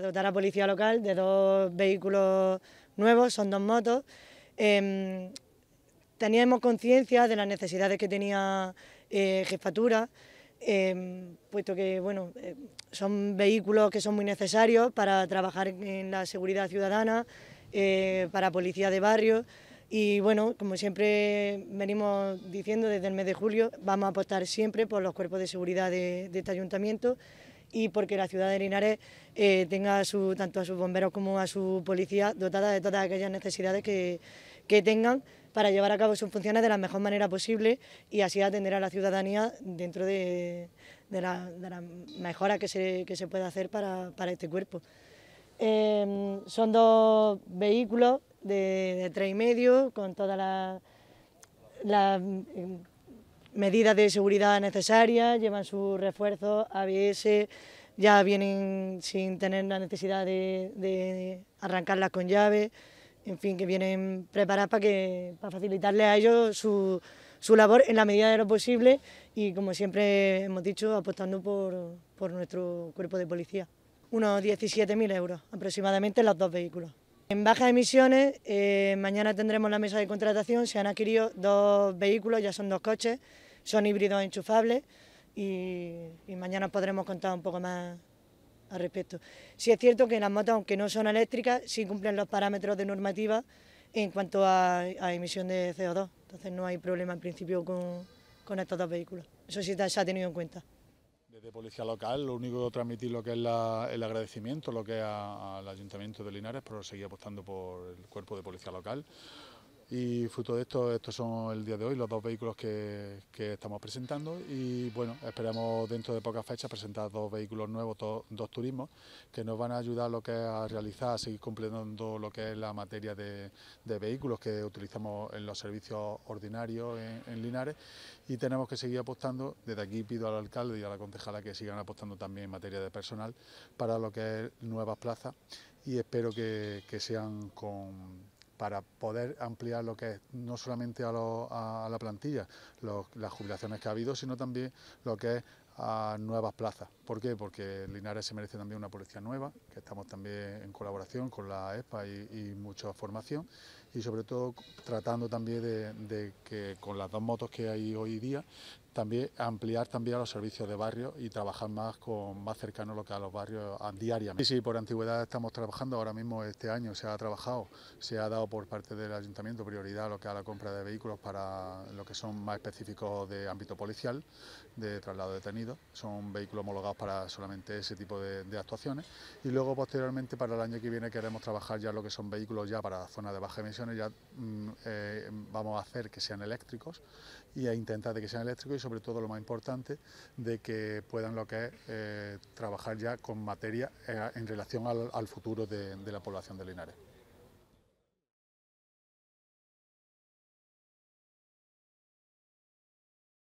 dotar a Policía Local de dos vehículos nuevos, son dos motos. Em, teníamos conciencia de las necesidades que tenía eh, Jefatura, em, puesto que bueno, eh, son vehículos que son muy necesarios para trabajar en la seguridad ciudadana, eh, para policía de barrio. Y bueno, como siempre venimos diciendo desde el mes de julio, vamos a apostar siempre por los cuerpos de seguridad de este ayuntamiento y porque la ciudad de Linares eh, tenga su, tanto a sus bomberos como a su policía dotada de todas aquellas necesidades que, tengan para llevar a cabo sus funciones de la mejor manera posible y así atender a la ciudadanía dentro de, de la, mejora que se, que hacer para, este cuerpo. Em, son dos vehículos de, tres y medio con todas las la, medidas de seguridad necesarias, llevan sus refuerzos, ABS, ya vienen sin tener la necesidad de, arrancarlas con llave, en fin, que vienen preparadas para, que, para facilitarles a ellos su, labor en la medida de lo posible y, como siempre hemos dicho, apostando por, nuestro cuerpo de policía. Unos 17.000 euros aproximadamente los dos vehículos. En bajas emisiones, eh, mañana tendremos la mesa de contratación, se han adquirido dos vehículos, ya son dos coches, son híbridos enchufables y, mañana podremos contar un poco más al respecto. Sí es cierto que las motos, aunque no son eléctricas, sí cumplen los parámetros de normativa en cuanto a, emisión de CO2. Entonces no hay problema en principio con, estos dos vehículos. Eso sí se ha tenido en cuenta. Desde Policía Local, lo único que transmitir lo que es el agradecimiento, lo que al Ayuntamiento de Linares pero seguir apostando por el cuerpo de Policía Local. Y fruto de esto, estos son el día de hoy los dos vehículos que, estamos presentando y bueno, esperamos dentro de pocas fechas presentar dos vehículos nuevos, dos, turismos, que nos van a ayudar lo que a realizar, a seguir completando lo que es la materia de, vehículos que utilizamos en los servicios ordinarios en, Linares y tenemos que seguir apostando, desde aquí pido al alcalde y a la concejala que sigan apostando también en materia de personal para lo que es nuevas plazas y espero que sean con para poder ampliar lo que es no solamente a, la plantilla, las jubilaciones que ha habido, sino también lo que es a nuevas plazas. ¿Por qué? Porque Linares se merece también una policía nueva, que estamos también en colaboración con la ESPA y, mucha formación, y sobre todo tratando también de, que con las dos motos que hay hoy día, también ampliar también los servicios de barrio y trabajar más con más cercano lo que a los barrios diariamente. Sí, sí, por antigüedad estamos trabajando, ahora mismo este año se ha trabajado, se ha dado por parte del ayuntamiento prioridad a lo que a la compra de vehículos para lo que son más específicos de ámbito policial, de traslado de detenidos son vehículos homologados para solamente ese tipo de, actuaciones y luego posteriormente para el año que viene queremos trabajar ya lo que son vehículos ya para zonas de baja emisiones, ya mm, eh, vamos a hacer que sean eléctricos y a intentar de que sean eléctricos y sobre todo lo más importante de que puedan lo que es eh, trabajar ya con materia eh, en relación al, futuro de la población de Linares.